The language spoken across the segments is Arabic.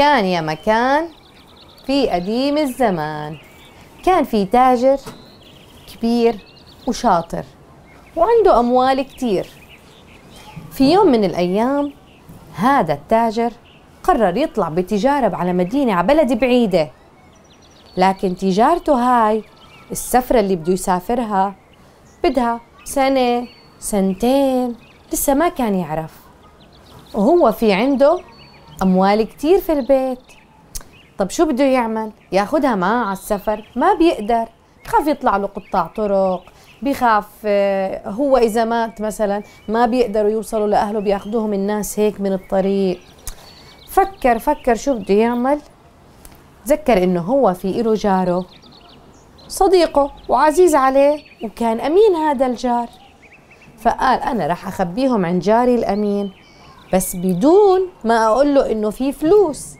كان يا مكان في قديم الزمان كان في تاجر كبير وشاطر وعنده أموال كتير في يوم من الأيام هذا التاجر قرر يطلع بتجارب على مدينة على بلد بعيدة لكن تجارته هاي السفرة اللي بده يسافرها بدها سنة سنتين لسه ما كان يعرف وهو في عنده أموال كتير في البيت طب شو بده يعمل؟ ياخدها معه على السفر؟ ما بيقدر بخاف يطلع له قطاع طرق بخاف آه، هو إذا مات مثلا ما بيقدروا يوصلوا لأهله بياخدوهم الناس هيك من الطريق فكر فكر شو بده يعمل تذكر إنه هو في إله جاره صديقه وعزيز عليه وكان أمين هذا الجار فقال أنا راح أخبيهم عند جاري الأمين بس بدون ما اقول له انه في فلوس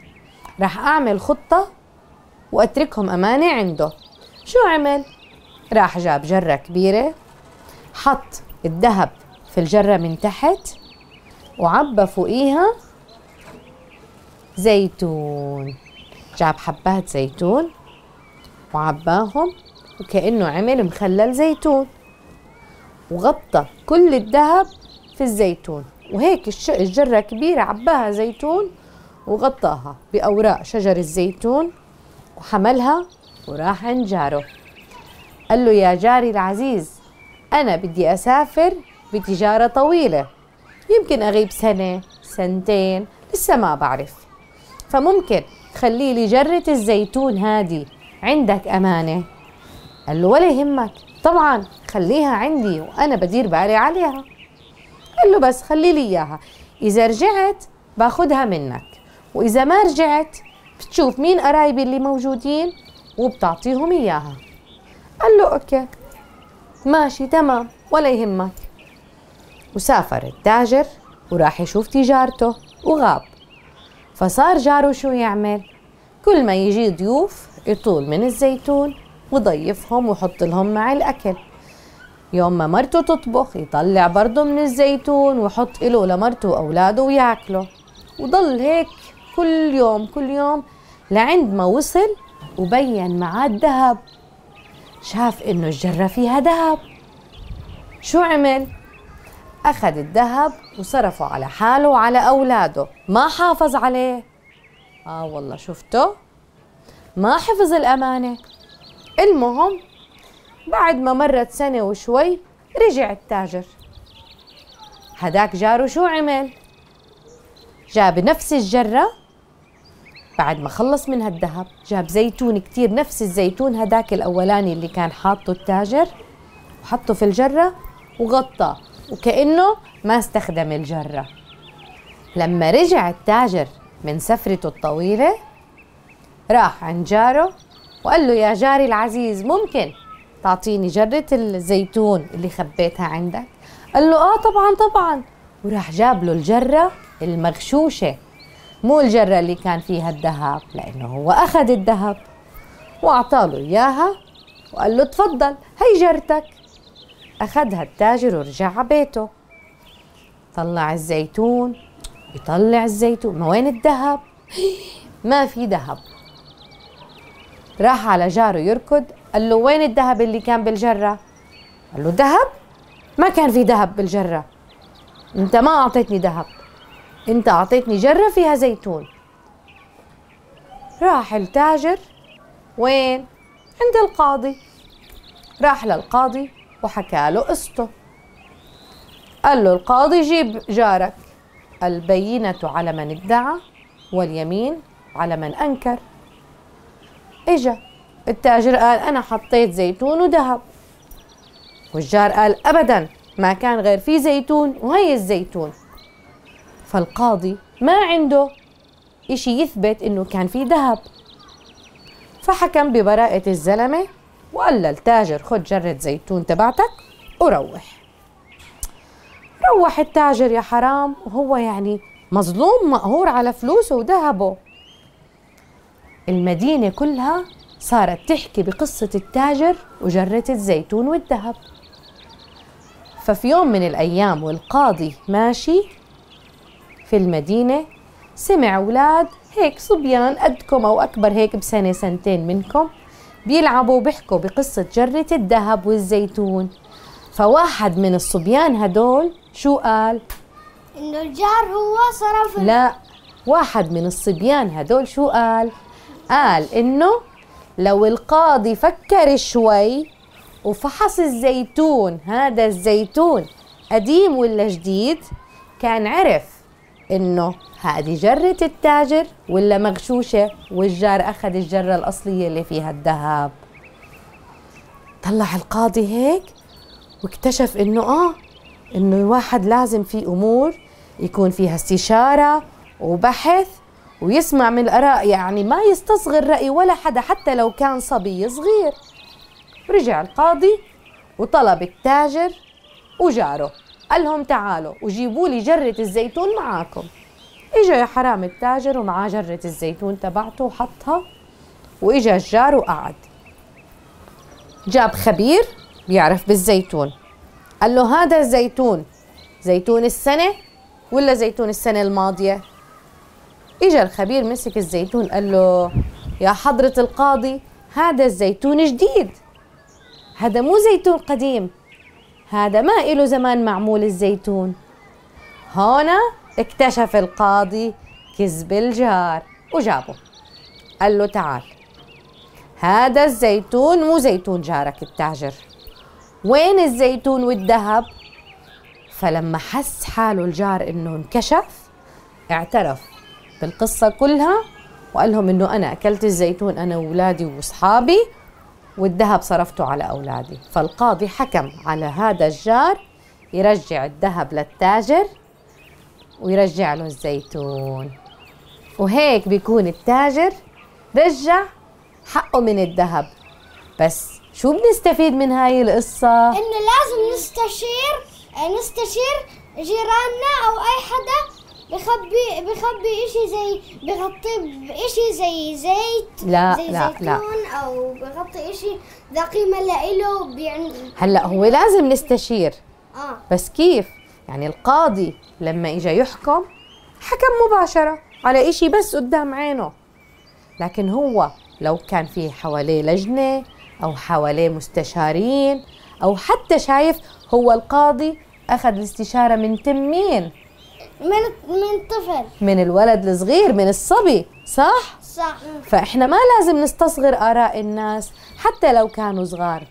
راح اعمل خطه واتركهم امانه عنده شو عمل راح جاب جره كبيره حط الذهب في الجره من تحت وعبى فوقيها زيتون جاب حبات زيتون وعباهم وكأنه عمل مخلل زيتون وغطى كل الذهب في الزيتون وهيك الجرة كبيرة عباها زيتون وغطاها بأوراق شجر الزيتون وحملها وراح عند جاره قال له يا جاري العزيز أنا بدي أسافر بتجارة طويلة يمكن أغيب سنة سنتين لسه ما بعرف فممكن تخلي لي جرة الزيتون هادي عندك أمانة قال له ولا يهمك طبعا خليها عندي وأنا بدير بالي عليها قال له بس خلي لي إياها إذا رجعت باخدها منك وإذا ما رجعت بتشوف مين قرايبي اللي موجودين وبتعطيهم إياها قال له أوكي ماشي تمام ولا يهمك وسافر التاجر وراح يشوف تجارته وغاب فصار جاره شو يعمل كل ما يجي ضيوف يطول من الزيتون وضيفهم وحط لهم مع الأكل يوم ما مرته تطبخ يطلع برضه من الزيتون ويحط إله لمرته وأولاده وياكله وضل هيك كل يوم كل يوم لعند ما وصل وبين معاه الذهب شاف إنه الجرة فيها ذهب شو عمل؟ أخذ الذهب وصرفه على حاله وعلى أولاده ما حافظ عليه آه والله شفته ما حفظ الأمانة المهم بعد ما مرت سنة وشوي رجع التاجر هداك جاره شو عمل؟ جاب نفس الجرة بعد ما خلص منها الذهب جاب زيتون كتير نفس الزيتون هداك الأولاني اللي كان حاطه التاجر وحطه في الجرة وغطاه وكأنه ما استخدم الجرة لما رجع التاجر من سفرته الطويلة راح عند جاره وقال له يا جاري العزيز ممكن تعطيني جرة الزيتون اللي خبيتها عندك قال له اه طبعا طبعا وراح جاب له الجرة المغشوشة مو الجرة اللي كان فيها الذهب لأنه هو أخذ الذهب وأعطاه له إياها وقال له تفضل هي جرتك أخذها التاجر ورجع على بيته طلع الزيتون يطلع الزيتون ما وين الذهب ما في ذهب راح على جاره يركض قال له وين الذهب اللي كان بالجرة قال له ذهب ما كان في ذهب بالجرة انت ما اعطيتني ذهب انت اعطيتني جرة فيها زيتون راح التاجر وين عند القاضي راح للقاضي وحكى له قصته قال له القاضي جيب جارك البينة على من ادعى واليمين على من أنكر إجا التاجر قال أنا حطيت زيتون وذهب والجار قال أبدا ما كان غير في زيتون وهي الزيتون فالقاضي ما عنده إشي يثبت إنه كان في ذهب فحكم ببراءة الزلمة وقال للتاجر خد جرة زيتون تبعتك وروح روح التاجر يا حرام وهو يعني مظلوم مقهور على فلوسه وذهبه المدينة كلها صارت تحكي بقصة التاجر وجرة الزيتون والذهب ففي يوم من الأيام والقاضي ماشي في المدينة سمع أولاد هيك صبيان قدكم أو أكبر هيك بسنة سنتين منكم بيلعبوا وبيحكوا بقصة جرة الذهب والزيتون فواحد من الصبيان هدول شو قال؟ إنه الجار هو صرف لا واحد من الصبيان هدول شو قال؟ قال إنه لو القاضي فكر شوي وفحص الزيتون هذا الزيتون قديم ولا جديد كان عرف انه هذه جرة التاجر ولا مغشوشة والجار أخذ الجرة الأصلية اللي فيها الذهب طلع القاضي هيك واكتشف انه اه انه الواحد لازم في امور يكون فيها استشارة وبحث ويسمع من الآراء يعني ما يستصغر رأي ولا حدا حتى لو كان صبي صغير رجع القاضي وطلب التاجر وجاره قال لهم تعالوا وجيبوا لي جرة الزيتون معاكم اجا يا حرام التاجر ومعاه جرة الزيتون تبعته وحطها واجا الجار وقعد جاب خبير بيعرف بالزيتون قال له هذا الزيتون زيتون السنة ولا زيتون السنة الماضية اجى الخبير مسك الزيتون قال له يا حضرة القاضي هذا الزيتون جديد هذا مو زيتون قديم هذا ما إله زمان معمول الزيتون هون اكتشف القاضي كذب الجار وجابه قال له تعال هذا الزيتون مو زيتون جارك التاجر وين الزيتون والذهب فلما حس حاله الجار انه انكشف اعترف بالقصة كلها وقال لهم إنه أنا أكلت الزيتون أنا وولادي وأصحابي والذهب صرفته على أولادي فالقاضي حكم على هذا الجار يرجع الذهب للتاجر ويرجع له الزيتون وهيك بيكون التاجر رجع حقه من الذهب بس شو بنستفيد من هاي القصة؟ إنه لازم نستشير نستشير جيراننا أو أي حدا بخبي بخبي اشي زي بغطي باشي زي زيت لا زي لا زيتون لا او بغطي اشي ذا قيمه لإله بيعني هلا هو لازم نستشير اه بس كيف؟ يعني القاضي لما اجى يحكم حكم مباشره على اشي بس قدام عينه لكن هو لو كان في حواليه لجنه او حواليه مستشارين او حتى شايف هو القاضي اخذ الاستشاره من تمين من من طفل من الولد الصغير من الصبي صح صح فاحنا ما لازم نستصغر اراء الناس حتى لو كانوا صغار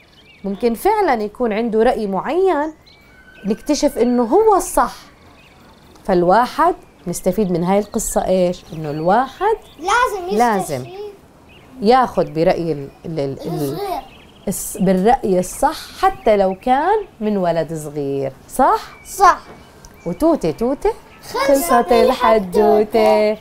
ممكن فعلا يكون عنده راي معين نكتشف انه هو الصح فالواحد نستفيد من هاي القصة إيش؟ إنه الواحد لازم لازم ياخذ برأي ال ال ال الصغير بالرأي الصح حتى لو كان من ولد صغير، صح؟ صح صح وتوتي توتي. خلصت الحدوته